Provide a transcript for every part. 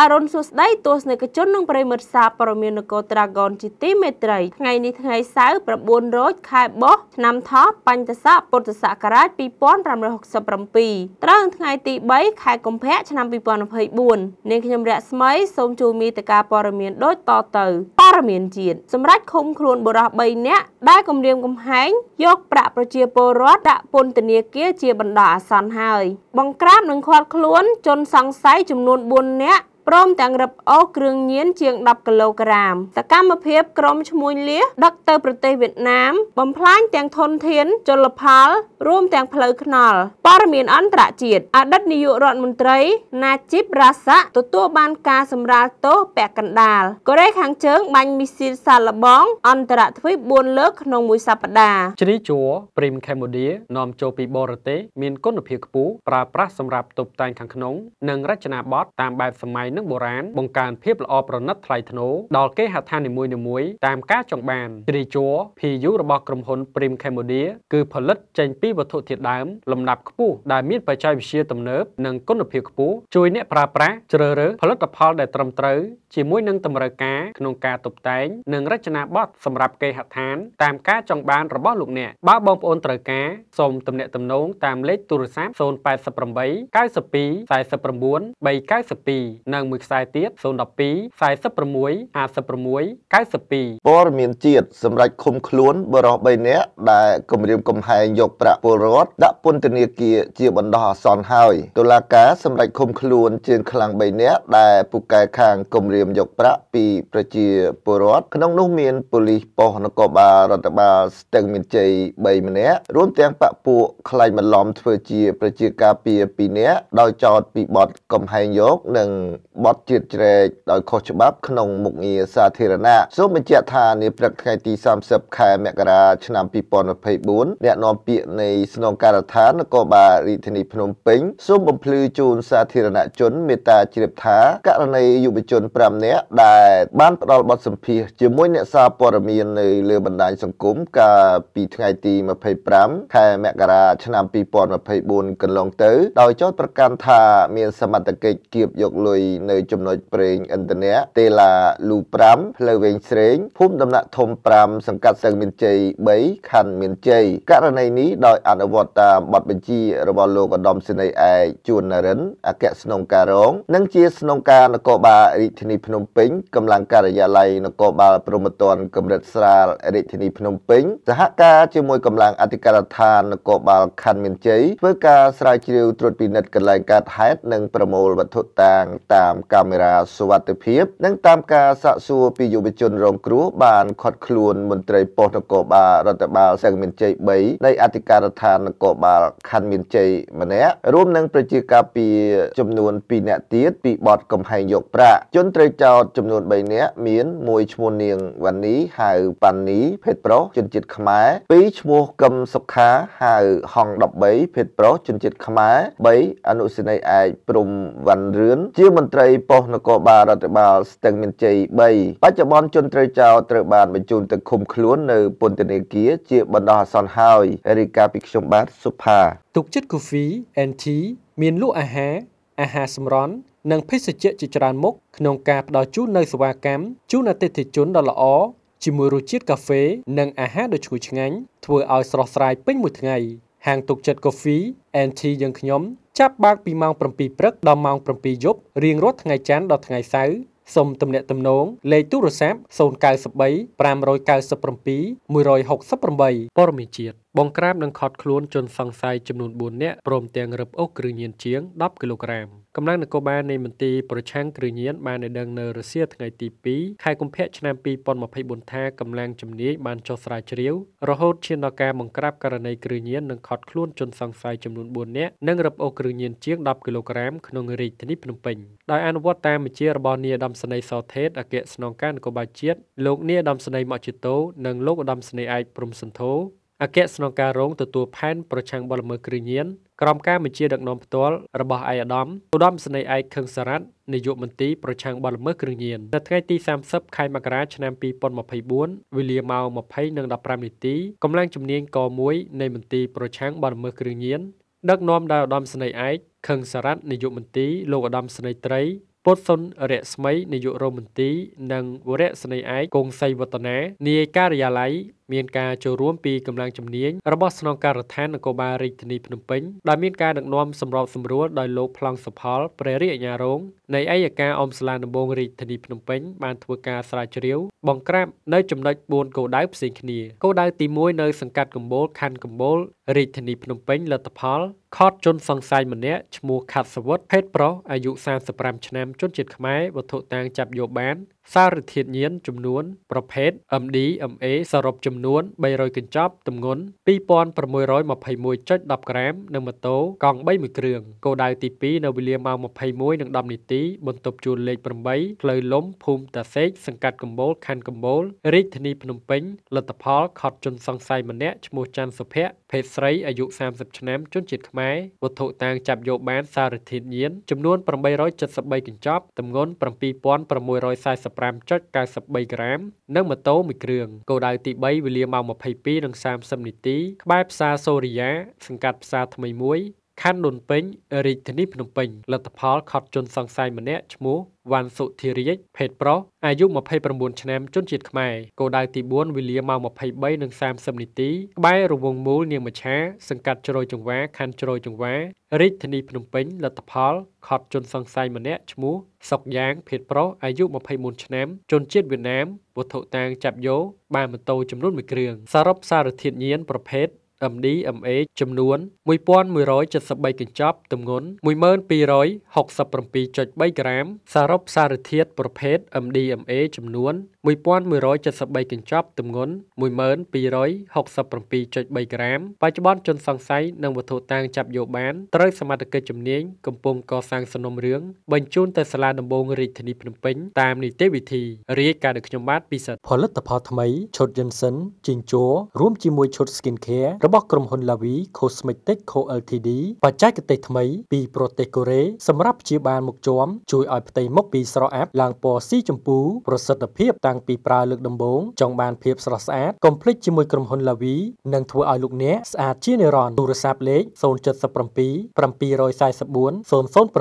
អរុនសួស្តីទស្សនិកជននិងប្រិមិត្តសាព័ត៌មាននគរត្រាហ្គនជាទីមេត្រីថ្ងៃនេះថ្ងៃសៅរ៍9រោចខែបុស្សឆ្នាំថោះបញ្ញស័កពុទ្ធសករាជ2567ត្រូវថ្ងៃទី3ខែកុម្ភៈឆ្នាំ2024នាងខ្ញុំរស្មីសូមជូនមេតិការព័ត៌មានដូចតទៅព័ត៌មានជាតិសម្រាប់ឃុំខ្លួនបុរស3នាក់ដែលគម្រាមកំហែង យកប្រាក់ប្រជាពលរដ្ឋដាក់ពន្ធនាគារជាបណ្ដោះអាសន្នហើយបង្ក្រាបនិងឃាត់ខ្លួនជនសង្ស័យចំនួន4នាក់ព្រមទាំងរឹបអូសគ្រឿងញៀនជាង10គីឡូក្រាមសកម្មភាពក្រុមឈ្មួញលៀសដឹកទៅប្រទេសវៀតណាមបំផ្លាញទាំងធនធានជលផលរួមទាំងផ្លូវថ្នល់ព័ត៌មានអន្តរជាតិអតីតនាយករដ្ឋមន្ត្រី ណាជីបរ៉ាសាក់ទទួលបានការសម្រាលទោសពាក់កណ្ដាលកូរ៉េខាងជើងបាញ់មីស៊ីលសាឡបង អន្តរទ្វីប4លើកក្នុងមួយសប្ដាហ៍ជ្រីជួរព្រីមខេមបូឌានាំចូលពីបរទេសមានគុណភាពខ្ពស់ប្រើប្រាស់សម្រាប់តុបតែងខាងក្នុងនិងរចនាប័ទ្មតាមបែបសម័យនិងបុរាណបង្កើនភាពល្អប្រណិតថ្លៃថ្នូរដល់គេហដ្ឋាននីមួយៗតាមការចង់បានជ្រាយជ័រ PU របស់ក្រុមហ៊ុន Prim Cambodia គឺផលិតចេញពីវត្ថុធាតុដើមលំដាប់ខ្ពស់ដែលមានបច្ចេកវិទ្យាទំនើបនិងគុណភាពខ្ពស់ជួយអ្នកប្រើប្រាស់ជ្រើសរើសផលិតផល ដែលត្រឹមត្រូវជាមួយនឹងតម្រូវការក្នុងការតុបតែងនិងរចនាប័ទ្មសម្រាប់គេហដ្ឋានតាមការចង់បានរបស់លោកអ្នកបើបងប្អូនត្រូវការសូមទំនាក់ទំនងតាមលេខទូរស័ព្ទ088 92 49 392និងនិងមួយខ្សែទៀត012 46 56 92ព័ត៌មានជាតិសម្រាប់ឃុំខ្លួនបរិះ3នាក់ដែលគម្រាមកំហែងយកប្រាក់ពលរដ្ឋដាក់ពន្ធនាគារជាបណ្ដោះអាសន្នហើយតុលាការសម្រាប់ឃុំខ្លួន ជាងខ្លាំង3នាក់ដែលពូកែខាងគម្រាមយកប្រាក់ពីប្រជាពលរដ្ឋក្នុងនោះមានប៉ូលីសប៉ុស្តិ៍នគរបាលរដ្ឋបាលស្ទឹងមានជ័យ3ម្នាក់រួមទាំងបពពួកខ្លាញ់បន្លំធ្វើជាប្រជាការពារ2នាក់ដោយចោទពីបទកំហែងយកនិងបទជាតិជ្រែកដោយខុសច្បាប់ក្នុងមុខងារសាធារណៈសូមបញ្ជាក់ថានាព្រឹកថ្ងៃទី30ខែមករាឆ្នាំ2024អ្នកនាំពាក្យនៃស្នងការដ្ឋាននគរបាលរាជធានីភ្នំពេញសូមបំភ្លឺជូនសាធារណជន មេត្តាជ្រាបថាករណីយុវជន5នាក់ដែលបានផ្ដល់បទសម្ភាសជាមួយអ្នកសារព័ត៌មាននៅលើបណ្ដាញសង្គមកាលពីថ្ងៃទី25ខែមករាឆ្នាំ2024កន្លងទៅ ដោយចោទប្រកាន់ថាមានសមត្ថកិច្ចគៀបយកលុយនៅចំណុចប្រេងឥន្ធនៈទេឡាលូ5ផ្លូវវែងស្រេងភូមិដំណាក់ធំ5សង្កាត់សឹងមានជ័យ3ខណ្ឌមានជ័យករណីនេះដោយអនុវត្តតាមបទបញ្ជារបស់លោកឧត្តមសេនីយ៍ឯកជួននរិនអគ្គស្នងការរង និងជាស្នងការនគរបាលរាជធានីភ្នំពេញកម្លាំងការិយាល័យនគរបាលប្រមត្តនកម្រិតស្រាលរាជធានីភ្នំពេញសហការជាមួយកម្លាំងអធិការដ្ឋាននគរបាលខណ្ឌមានជ័យធ្វើការស្រាវជ្រាវត្រួតពិនិត្យកន្លែងកើតហេតុនិងប្រមូលវត្ថុតាងតាមតាមកាមេរ៉ាសុវត្ថិភាពនិងតាមការសាកសួរពីយុវជនរងគ្រោះបាន ខត់ខ្លួនមន្ត្រីប៉ុស្តិ៍នគរបាលរដ្ឋបាលសឹងមានជ័យ3នៃអធិការដ្ឋាននគរបាលខណ្ឌមានជ័យម្នាក់រួមនឹងប្រជាការពីចំនួន2នាក់ទៀតពីបទកំហែងយកប្រាក់ជនត្រូវចោទចំនួន3នាក់មានមួយឈ្មោះនាងវ៉ានីហៅប៉ានីភេទប្រុសជនជាតិខ្មែរ2ឈ្មោះកឹមសុខាហៅហង13ភេទប្រុសជនជាតិខ្មែរ3អនុសេនីយ៍ឯកព្រំវ៉ាន់រឿនជាមន្ត្រីត្រីប៉ុស្តិ៍នគរបាលរដ្ឋបាលស្ទឹងមានជ័យ3បច្ចុប្បន្នជនត្រូវចោទត្រូវបានបញ្ជូនទៅឃុំខ្លួននៅពន្ធនាគារជាបណ្ដោះអាសន្នហើយរាយការណ៍ពីខ្ញុំបាទសុផាទុកចិត្តកាហ្វេ NT មានលក់អាហារអាហារសម្រន់និងភេសជ្ជៈជាច្រើនមុខក្នុងការផ្ដល់ជូននៅសេវាកម្មជូនអតិថិជនដ៏ល្អជាមួយរសជាតិកាហ្វេនិងអាហារដ៏ឈ្ងុយឆ្ងាញ់ធ្វើឲ្យស្រស់ស្រាយពេញមួយថ្ងៃហាងទុកចិត្តកាហ្វេ NT យើងខ្ញុំចាប់បើកពីម៉ោង7ព្រឹកដល់ម៉ោង7យប់រៀងរាល់ថ្ងៃច័ន្ទដល់ថ្ងៃសៅរ៍សូមទំនាក់ទំនងលេខទូរស័ព្ទ093 597 168ព័ត៌មានជាតិបងក្រាមនឹងខត់ខ្លួនជនសង្ស័យចំនួន4នាក់ព្រមទាំងរឹបអូសគ្រឿងញៀនជាង10គីឡូក្រាម។កម្លាំងនគរបាលនៃមន្ទីរប្រឆាំងគ្រឿងញៀនបានឲ្យដឹងនៅរុស្ស៊ីថ្ងៃទី2ខែកុម្ភៈឆ្នាំ2024ថាកម្លាំងជំនាញបានចុះស្រាវជ្រាវរហូតឈានដល់ការបង្ក្រាបករណីគ្រឿងញៀននិងខត់ខ្លួនជនសង្ស័យចំនួន4នាក់និងរឹបអូសគ្រឿងញៀនជាង10គីឡូក្រាមក្នុងរាជធានីភ្នំពេញដោយអនុវត្តតាមបញ្ជារបស់នាយឧត្តមសេនីយ៍សថេតអគ្គស្នងការនគរបាលជាតិលោកនាយឧត្តមសេនីយ៍ម៉ាក់ជីតូនិងលោកឧត្តមសេនីយ៍ឯកព្រំសន្ធោអគ្គស្នងការរងទទួលផែនប្រឆាំងបលល្មើសគ្រឿងញៀនក្រោមការបញ្ជាដឹកនាំផ្ទាល់របស់អាយដាមឧត្តមសេនីយ៍ឯកខឹងសារ៉ាត់នាយកមន្ទីរប្រឆាំងបទល្មើសគ្រឿងញៀននៅថ្ងៃទី30ខែមករាឆ្នាំ2024វេលាម៉ោង20:15នាទីកម្លាំងជំនាញក1នៃមន្ទីរប្រឆាំងបទល្មើសគ្រឿងញៀនដឹកនាំដោយឧត្តមសេនីយ៍ឯកខឹងសារ៉ាត់នាយកមន្ទីរលោកឧត្តមសេនីយ៍ត្រីពុទ្ធសុនរស្មីនាយករមន្ទីនិងវរៈសេនីយ៍ឯកគង់សីវឌ្ឍនានាយការិយាល័យមានការចូលរួមពីកម្លាំងជំនាញរបស់ស្នងការដ្ឋាននគរបាលរាជធានីភ្នំពេញដែលមានការដឹកនាំសម្របសម្រួលដោយលោកប្លង់សុផលព្រះរាជអាជ្ញារងនៃអัยការអមស្លាដំបងរាជធានីភ្នំពេញបានធ្វើការស្រាវជ្រាវបង្ក្រាបនៅចំណុច4គោលដៅផ្សេងគ្នាគោលដៅទី1នៅសង្កាត់កំពូលខណ្ឌកំពូលរាជធានីភ្នំពេញលទ្ធផលខត់ជនសង្ស័យម្នាក់ឈ្មោះខាត់សវុតភេទប្រុសអាយុ35ឆ្នាំជនជាតិខ្មែរវត្ថុតាងចាប់យកបានសារធាតុញៀនចំនួន ប្រភេទ MD MA សរុបចំនួន300កញ្ចប់ទម្ងន់2621.10ក្រាមនិងម៉ូតូកង់3មួយគ្រឿងគោលដៅទី2នៅវេលាម៉ោង21:10នាទីបន្ទប់ជួលលេខ8ផ្លូវលំភូមិតាសេកសង្កាត់កំពូលខណ្ឌកំពូលរាជធានីភ្នំពេញលទ្ធផល ខត់ជនសង្ស័យម្នាក់ឈ្មោះច័ន្ទសុភ័ក្រភេទស្រីអាយុ30ឆ្នាំជនជាតិខ្មែរវត្ថុតាងចាប់យកបានសារធាតុញៀនចំនួន873កញ្ចប់ទម្ងន់7645 15.93ក្រាមនិងម៉ូតូមួយគ្រឿងគោលដៅទី3វេលាម៉ោង22:30នាទីក្បែរផ្សារសូរិយា សង្កាត់ផ្សារថ្មីមួយខណ្ឌដូនពេញរាជធានីភ្នំពេញលទ្ធផលខត់ជនសង្ស័យម្នាក់ឈ្មោះវ៉ាន់សុធិរាជភេទប្រុសអាយុ29ឆ្នាំ ជនជាតិខ្មែរគោលដៅទី4វេលាម៉ោង23:30នាទីក្បែររវងមូលនាងមច្ឆាសង្កាត់ជ្រោយចង្វាខណ្ឌជ្រោយចង្វារាជធានីភ្នំពេញលទ្ធផលខត់ជនសង្ស័យម្នាក់ឈ្មោះសុកយ៉ាងភេទប្រុសអាយុ24ឆ្នាំជនជាតិវៀតណាមវត្ថុតាងចាប់យកបានម៉ូតូចំនួន1គ្រឿងសរុបសារធាតុញៀនប្រភេទ MD MH ចំនួន1173កញ្ចប់ទម្ងន់1267.3ក្រាមសរុបសារធាតុប្រភេទ MD MA ចំនួន1173កញ្ចប់ទម្ងន់1267.3ក្រាម បច្ចុប្បន្នជនសង្ស័យនិងវត្ថុតាងចាប់យកបានត្រូវសមត្ថកិច្ចជំនាញកំពុងកសាងសំណុំរឿងបញ្ជូនទៅសាលាដំបងរាជធានីភ្នំពេញតាមនីតិវិធីរាយការណ៍ដោយខ្ញុំបាទពិសិដ្ឋផលិតផលថ្មីឈុត Johnson ជីងជ័ររួមជាមួយឈុត Skin Care របស់ក្រុមហ៊ុន Lavi Cosmetic Co Ltd បច្ចេកទេសថ្មី ពីប្រទេសកូរ៉េសម្រាប់ព្យាបាលមុខជាំជួយឲ្យផ្ទៃមុខពីស្រអាប់ឡើងពណ៌ស៊ីជម្ពូប្រសិទ្ធភាព តាំងពីប្រើលើកដំបូងចង់បានភាពស្រស់ស្អាតកុំភ្លេចជាមួយក្រុមហ៊ុន Lavi និងធ្វើឲ្យលោកអ្នកស្អាតជានិរន្តរ៍ទូរស័ព្ទលេខ077 744 007 096 66 68 149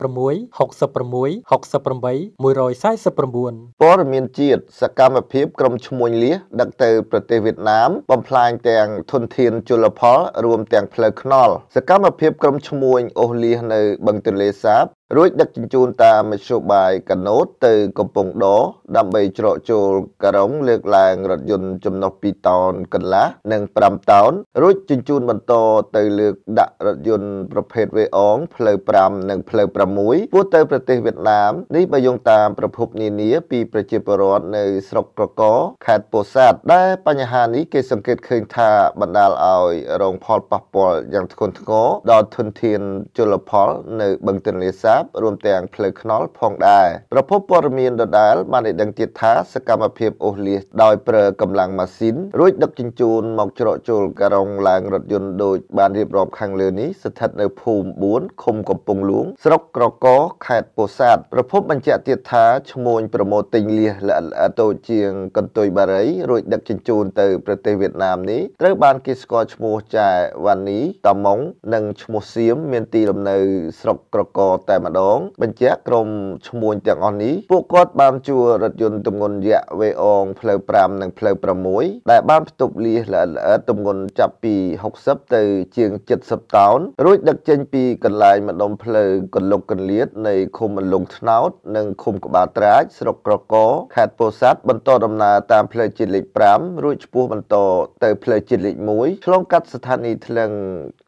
ព័ត៌មានជាតិសកម្មភាពក្រុមឈ្មួញលៀសដឹកទៅប្រទេសវៀតណាមបំផ្លាញតែទាំងធនធានជលផលរួមទាំងផ្លូវថ្នល់សកម្មភាពក្រុមឈ្មួញអូសលៀសនៅបឹងទន្លេសាបរួចដឹកជញ្ជូនតាមមធ្យោបាយកណូតទៅកំពង់ដរដើម្បីច្រកចូលការុងលើកឡើងរថយន្តចំណុះ2តោនកន្លះនិង5តោនរួចជញ្ជូនបន្តទៅលើកដាក់រថយន្តប្រភេទវេអងផ្លូវ5និងផ្លូវ6ពោះទៅប្រទេសវៀតណាមនេះបើយោងតាមប្រភពនានា ពីប្រជាពលរដ្ឋនៅស្រុកក្រកខេត្តពោធិ៍សាត់ដែលបញ្ហានេះគេ សង្កេតឃើញថាបណ្ដាលឲ្យរងផលប៉ះពាល់យ៉ាងធ្ងន់ធ្ងរដល់ធនធានជលផល នៅបឹងទន្លេសាបបរួមទាំងផ្លូវថ្នល់ផងដែរប្រពន្ធព័ត៌មានដដាលបានឲ្យដឹងទៀតថាសកម្មភាព អូសលាសដោយប្រើកម្លាំងម៉ាស៊ីនរួចដឹកជញ្ជូនមកច្រកចូលការុងឡើងរថយន្តដូចបានរៀបរាប់ខាងលើនេះស្ថិតនៅភូមិ4ឃុំកំពង់ហ្លួង ស្រុកក្រកខេត្តពោធិ៍សាត់ប្រពន្ធបញ្ជាក់ទៀតថាឈ្មោះប្រម៉ូទិញលាសល្អិតល្អិតតូចជាងកន្ទុយបារីរួចដឹកជញ្ជូន ទៅប្រទេសវៀតណាមនេះត្រូវបានគេស្គាល់ឈ្មោះចែវ៉ានីតាម៉ុងនិងឈ្មោះសៀមមានទីលំនៅ ស្រុកក្រកតែម្ម្ដងបញ្ជាក់ក្រុមឈ្មួញទាំងអស់នេះពួកគាត់បានជួលរថយន្តទម្ងន់យៈវេអងផ្លូវ5និងផ្លូវ6ដែលបានផ្ទុកលៀសល្អិតល្អិតទម្ងន់ចាប់ពី60ទៅជាង70តោនរួចដឹកចេញពីកន្លែងម្ដុំផ្លូវកន្លុកកន្លៀតនៃឃុំអន្លង់ថ្នោត និងឃុំក្បាលត្រាចស្រុកក្រកខេត្តពោធិ៍សាត់បន្តដំណើរតាមផ្លូវជាតិលេខ5រួចឆ្ពោះបន្តទៅផ្លូវជាតិលេខ1ឆ្លងកាត់ស្ថានីយ៍ថ្លឹង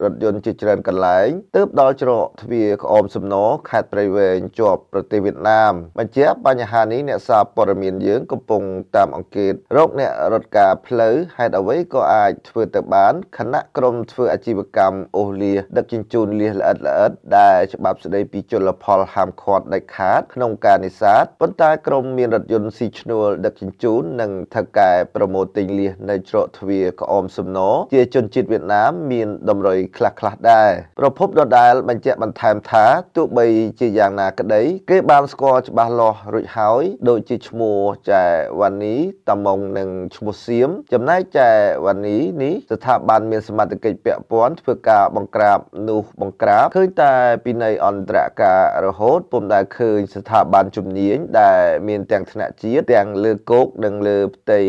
រថយន្តជាច្រើនកន្លែងទើបដល់ច្រកទ្វារក្អមសំណរខេត្តព្រៃវែងជាប់ប្រទេសវៀតណាមបញ្ជាក់បញ្ហានេះអ្នកសារព័ត៌មានយើងកំពុងតាមអង្កេតរោគអ្នករត់ការផ្លូវហេតុអ្វីក៏អាចធ្វើទៅបានខណៈក្រុមធ្វើអាជីវកម្មអូសលាដឹកជញ្ជូនលាសល្អិតល្អិតដែលច្បាប់ស្ដីពីជលផលហាមឃាត់ដាច់ខាតក្នុងការនេសាទប៉ុន្តែក្រុមមានរថយន្តស៊ីឈ្នួលដឹកជញ្ជូននិងថៅកែប្រមូលទិញលាសនៅច្រកទ្វារក្អមសំណរជាជនជាតិវៀតណាមមានតម្រុយខ្លះៗដែរប្រភពដដែលបញ្ជាក់បន្ថែមថាទោះបីជាយ៉ាងណាក្តី គេបានស្គាល់ច្បាស់លាស់រួចហើយ ដូចជាឈ្មោះចែវ៉ានីតាមងនិងឈ្មោះសៀមចំណែកចែវ៉ានីនេះស្ថាប័នមានសមត្ថកិច្ចពាក់ព័ន្ធធ្វើការបង្ក្រាបនោះបង្ក្រាបឃើញតែពីនៃអន្តរការរហូតពុំដែលឃើញ ស្ថាប័នជំនាញដែលមានទាំងថ្នាក់ជាតិទាំងលើគោកនិងលើផ្ទៃ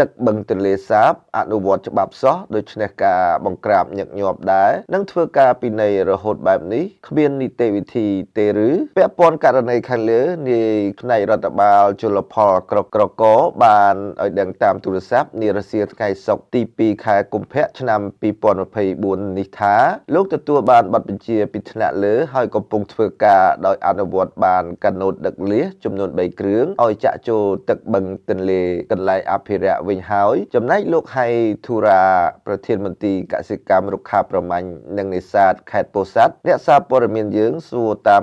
ទឹកបឹងទន្លេសាបអនុវត្តច្បាប់សោះដូច្នេះការបង្ក្រាបញឹកញាប់ដែរនឹងធ្វើការពីនៃរហូតបែបនេះគ្មាននីតិវិធីទេទេឬពាក់ព័ន្ធករណីខាងលើនាយផ្នែករដ្ឋបាលជលផលក្រកក្រកបានឲ្យដឹងតាមទូរស័ព្ទនារសៀលថ្ងៃសុក្រទី2ខែកុម្ភៈឆ្នាំ2024នេះថាលោកទទួលបានប័ណ្ណបញ្ជាពីថ្នាក់លើហើយកំពុងធ្វើការដោយអនុវត្តបាន កណូតដឹកលៀសចំនួន3គ្រឿងឲ្យចាក់ចូលទឹកបឹងទន្លេកន្លែងអភិរក្សវិញហើយចំណែកលោកហៃធូរាប្រធានមន្ត្រីកសិកម្មរុក្ខាប្រមាញ់និងនេសាទខេត្តពោធិ៍សាត់អ្នកសារព័ត៌មានយើងសួរតាម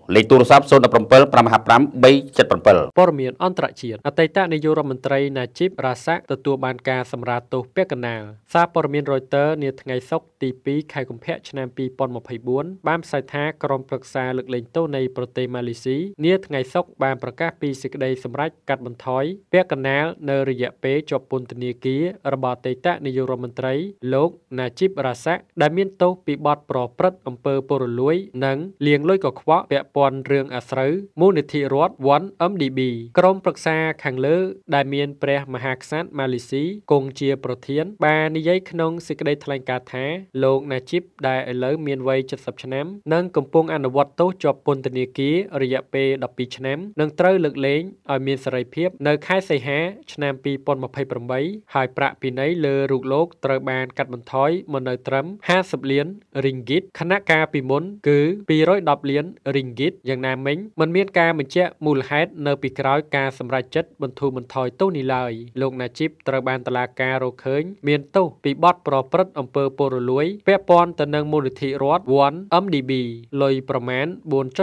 លេខទូរស័ព្ទ017 555 377ព័ត៌មានអន្តរជាតិអតីតនាយករដ្ឋមន្ត្រីណាជីបរ៉ាសាក់ទទួលបានការសម្រាលទោសពាក់កណ្ដាលសារព័ត៌មាន Reuters នាថ្ងៃសុក្រទី2ខែកុម្ភៈឆ្នាំ2024បានផ្សាយថាក្រុមប្រឹក្សាលើកលែងទោសនៃប្រទេសម៉ាឡេស៊ីនាថ្ងៃសុក្របានប្រកាសពីសេចក្តីសម្រេចកាត់បន្ថយពាក់កណ្ដាល នៅរយៈពេលជាប់ពន្ធនាគាររបស់អតីតនាយករដ្ឋមន្ត្រី លោកណាជីបរ៉ាសាក់ដែលមានទោសពីបទប្រព្រឹត្តអំពើពុករលួយ និងលាងលុយកខ្វក់ពាក់ព័ន្ធរឿងអាស្រូវមូលនិធិរដ្ឋ 1MDB ក្រុមប្រឹក្សាខាងលើ ដែលមានព្រះមហាក្សត្រម៉ាឡេស៊ីគង់ជាប្រធាន បាននិយាយក្នុងសេចក្តីថ្លែងការណ៍ថាលោកណាជីបដែលឥឡូវមានវ័យ70ឆ្នាំនិងកំពុង អនុវត្តទោសជាប់ពន្ធនាគាររយៈពេល12ឆ្នាំនឹងត្រូវលើកលែងឲ្យមានសេរីភាព នៅខែសីហា ឆ្នាំ2028ហើយប្រាក់ពិន័យលើរូបលោកត្រូវបានកាត់បន្ថយមកនៅត្រឹម50លាន ringgit ខណៈការពីមុន គឺ210លាន ringgit គិតយ៉ាងណាមិញមិនមានការបញ្ជាក់មូលហេតុនៅពីក្រោយការសម្រេចចិត្តបន្ធូរបន្ថយទោសនេះឡើយលោកណាជីបត្រូវបានតុលាការរកឃើញមានទោសពីបទប្រព្រឹត្តអំពើពុករលួយពាក់ព័ន្ធទៅនឹងមូលនិធិរដ្ឋ One MDB លុយប្រមាណ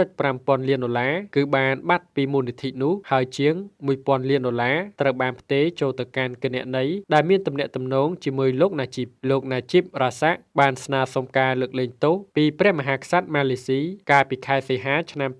4.5000លានដុល្លារគឺបានបាត់ពីមូលនិធិនោះហើយជាង1000លានដុល្លារត្រូវបានផ្ទេរចូលទៅកាន់គណនីដែលមានទំនាក់ទំនងជាមួយលោកណាជីបលោកណាជីបរ៉ាសាក់បានស្នើសុំការលើកលែងទោសពីព្រះមហាក្សត្រម៉ាឡេស៊ីកាលពីខែសីហាឆ្នាំ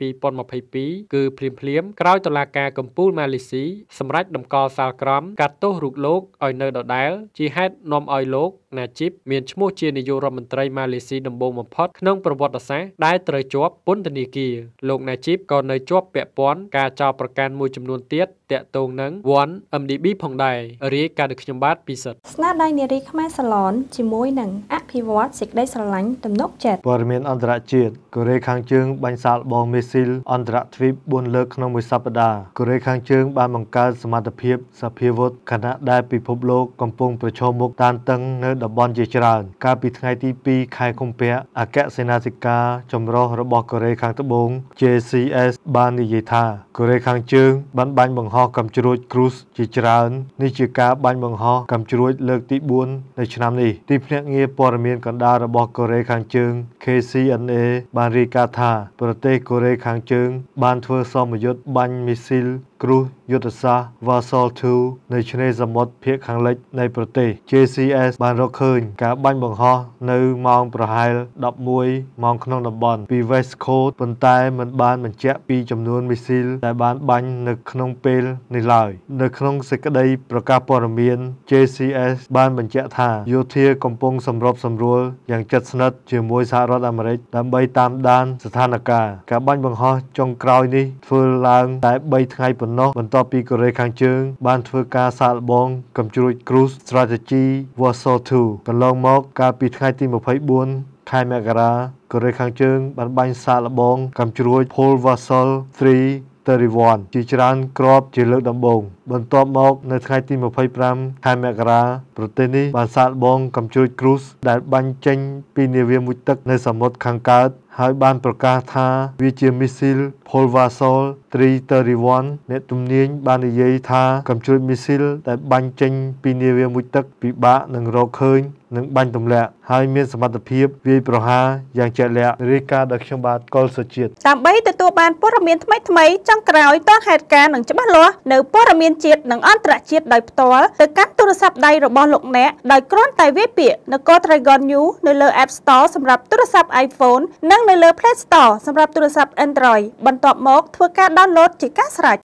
2022គឺភ្លាមភ្លាមក្រោយតុលាការកំពូលម៉ាឡេស៊ីសម្រេចតម្កល់សាលក្រមកាត់ទោសរូបលោកឲ្យនៅដដែលជាហេតុនាំឲ្យលោក ណាជីបមានឈ្មោះជានាយករដ្ឋមន្ត្រីម៉ាឡេស៊ីដំបូងបំផុតក្នុងប្រវត្តិសាស្ត្រដែលត្រូវជាប់ពន្ធនាគារលោកណាជីបក៏នៅជាប់ពាក់ព័ន្ធការចោទប្រកាន់មួយចំនួនទៀតតកតងនឹងវ័ន MDB ផងដែររាយការណ៍ដោយខ្ញុំបាទពិសិដ្ឋស្នាដៃនារីខ្មែរសាឡនជាមួយនឹងអភិវឌ្ឍសេចក្តីស្រឡាញ់ទំនុកចិត្តព័ត៌មានអន្តរជាតិកូរ៉េខាងជើងបាញ់សាលបងមេស៊ីលអន្តរទ្វីប4លើកក្នុងមួយសប្តាហ៍កូរ៉េខាងជើងបានបង្កើនសមត្ថភាពសភាវុធខណៈដែលពិភពលោកកំពុងប្រឈមមុខតានតឹងនៅតំបន់ជាច្រើន កាលពីថ្ងៃទី2ខែកុម្ភៈអគ្គសេនាធិការចម្រុះរបស់កូរ៉េខាងត្បូង JCS បាននិយាយថាកូរ៉េខាងជើងបានបាញ់បង្ហោះហោះកំជ្រួចគ្រូសជាច្រើននេះជាការបាញ់បង្ហោះកំជ្រួចលើកទី4នៅឆ្នាំនេះទីភ្នាក់ងារព័ត៌មានកណ្ដាលរបស់កូរ៉េខាងជើង KCNA បានរាយការណ៍ថា ប្រទេសកូរ៉េខាងជើងបានធ្វើសមយុទ្ធបាញ់មីស៊ីលគ្រោះយុទ្ធសាស្ត្រ Vassal 2នៅឆ្នេរសមុទ្រភាគខាងលិចនៃប្រទេស JCS បានរកឃើញការបាញ់បង្ហោះនៅម៉ោងប្រហែល11ម៉ោងក្នុងតំបន់ពី West Coast ប៉ុន្តែមិនបានបញ្ជាក់ពីចំនួនមីស៊ីលដែលបានបាញ់នៅក្នុងពេលនេះឡើយ នៅក្នុងសេចក្តីប្រកាសព័ត៌មាន JCS បានបញ្ជាក់ថាយោធាកំពុងសម្របសម្រួលយ៉ាងជិតស្និទ្ធជាមួយសហរដ្ឋអាមេរិកដើម្បីតាមដានស្ថានភាពការបាញ់បង្ហោះចុងក្រោយនេះធ្វើឡើងតែ3ថ្ងៃប៉ុណ្ណោះប៉ុណ្ណោះបន្ទាប់ពីកូរ៉េខាងជើងបានធ្វើការសាកល្បងកំជ្រួច Cruise Strategy Warsaw 2កន្លងមកកាលពីថ្ងៃទី24ខែមករាកូរ៉េខាងជើងបានបាញ់សាកល្បងកំជ្រួច Pol Warsaw 3 31ជាច្រើនក្របជាលើកដំបូងបន្ទាប់មកនៅថ្ងៃទី25ខែមករា ប្រទេសនេះបានសាកល្បងកំជ្រួចគ្រូសដែលបាញ់ចេញពីនាវាមួយទឹកនៅសមុទ្រខាងកើតហើយបានប្រកាសថាវាជាមីស៊ីល Polvasol 331អ្នកទំនាញបាននិយាយថាកម្ជួយមីស៊ីលដែលបាញ់ចេញពីនាវាមួយទឹក ពិបាកនឹងរកឃើញ និងបាញ់ទម្លាក់ហើយមានសមត្ថភាពវាយប្រហារយ៉ាងជាក់លាក់រាយការណ៍ដោយខ្ញុំបាទកុលសុជាតិដើម្បីទទួលបានព័ត៌មានថ្មីថ្មីចុងក្រោយតហេតុការណ៍នឹងច្បាស់លាស់នៅព័ត៌មានជាតិនិងអន្តរជាតិដោយផ្ទាល់ទៅកាន់ទូរស័ព្ទដៃរបស់លោកអ្នកដោយគ្រាន់តែវាយពាក្យនៅកោ Dragon News នៅលើ App Store សម្រាប់ទូរស័ព្ទ iPhone និងនៅលើ Play Store សម្រាប់ទូរស័ព្ទ Android បន្ទាប់មក ធ្វើការ download ជាការស្រេច